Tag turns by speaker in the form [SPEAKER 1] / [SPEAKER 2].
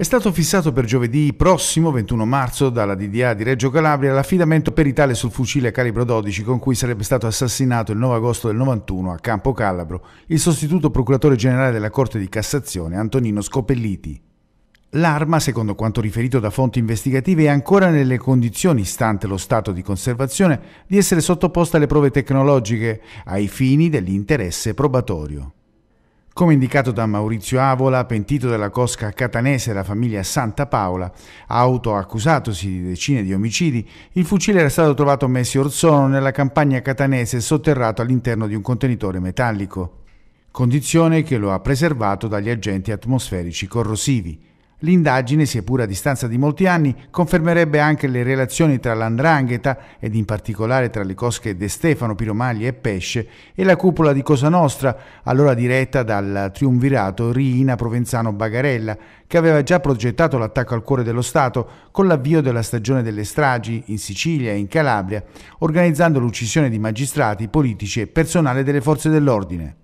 [SPEAKER 1] È stato fissato per giovedì prossimo 21 marzo dalla DDA di Reggio Calabria l'affidamento peritale sul fucile a calibro 12 con cui sarebbe stato assassinato il 9 agosto del 91 a Campo Calabro il sostituto procuratore generale della Corte di Cassazione Antonino Scopelliti. L'arma, secondo quanto riferito da fonti investigative, è ancora nelle condizioni, stante lo stato di conservazione, di essere sottoposta alle prove tecnologiche ai fini dell'interesse probatorio. Come indicato da Maurizio Avola, pentito della cosca catanese della famiglia Santa Paola, autoaccusatosi di decine di omicidi, il fucile era stato trovato a Messi Orzono nella campagna catanese sotterrato all'interno di un contenitore metallico, condizione che lo ha preservato dagli agenti atmosferici corrosivi. L'indagine, sia pure a distanza di molti anni, confermerebbe anche le relazioni tra l'Andrangheta, ed in particolare tra le cosche De Stefano, Piromaglia e Pesce, e la cupola di Cosa Nostra, allora diretta dal triumvirato Riina Provenzano Bagarella, che aveva già progettato l'attacco al cuore dello Stato con l'avvio della stagione delle stragi in Sicilia e in Calabria, organizzando l'uccisione di magistrati, politici e personale delle forze dell'ordine.